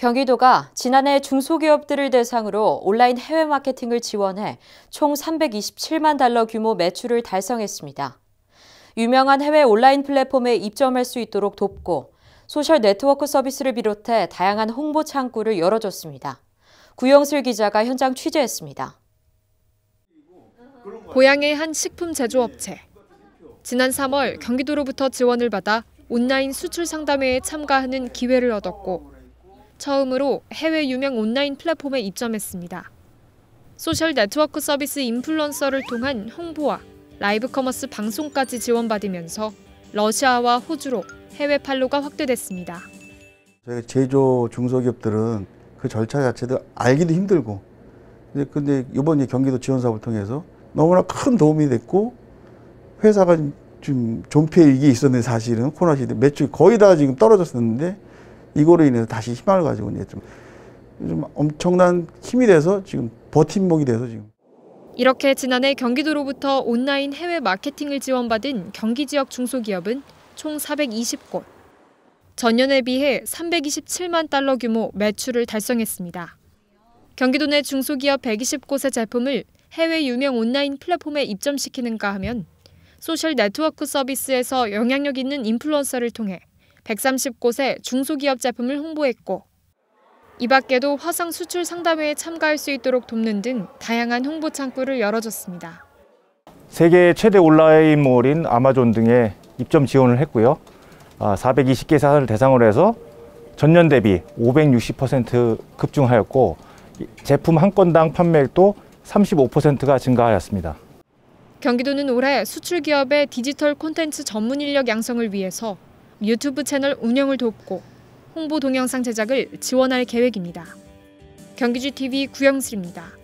경기도가 지난해 중소기업들을 대상으로 온라인 해외 마케팅을 지원해 총 327만 달러 규모 매출을 달성했습니다. 유명한 해외 온라인 플랫폼에 입점할 수 있도록 돕고 소셜 네트워크 서비스를 비롯해 다양한 홍보 창구를 열어줬습니다. 구영슬 기자가 현장 취재했습니다. 고향의 한 식품 제조업체. 지난 3월 경기도로부터 지원을 받아 온라인 수출 상담회에 참가하는 기회를 얻었고 처음으로 해외 유명 온라인 플랫폼에 입점했습니다. 소셜 네트워크 서비스 인플루언서를 통한 홍보와 라이브 커머스 방송까지 지원받으면서 러시아와 호주로 해외 판로가 확대됐습니다. 저희 제조 중소기업들은 그 절차 자체도 알기도 힘들고 근데 이번 경기도 지원 사업을 통해서 너무나 큰 도움이 됐고 회사가 좀 존폐 위기 있었는데 사실은 코로나 시대 매출이 거의 다 지금 떨어졌었는데 이거로 인해서 다시 희망을 가지고 이제 좀, 좀 엄청난 힘이 돼서 지금 버팀목이 돼서 지금. 이렇게 지난해 경기도로부터 온라인 해외 마케팅을 지원받은 경기 지역 중소기업은 총 420곳. 전년에 비해 327만 달러 규모 매출을 달성했습니다. 경기도 내 중소기업 120곳의 제품을 해외 유명 온라인 플랫폼에 입점시키는가 하면 소셜 네트워크 서비스에서 영향력 있는 인플루언서를 통해 130곳에 중소기업 제품을 홍보했고 이 밖에도 화상 수출 상담회에 참가할 수 있도록 돕는 등 다양한 홍보 창구를 열어줬습니다. 세계 최대 온라인몰인 아마존 등에 입점 지원을 했고요. 420개 아, 사를 대상으로 해서 전년 대비 560% 급증하였고 제품 한 건당 판매액도 35%가 증가하였습니다. 경기도는 올해 수출 기업의 디지털 콘텐츠 전문 인력 양성을 위해서 유튜브 채널 운영을 돕고 홍보 동영상 제작을 지원할 계획입니다. 경기주 TV 구영슬입니다.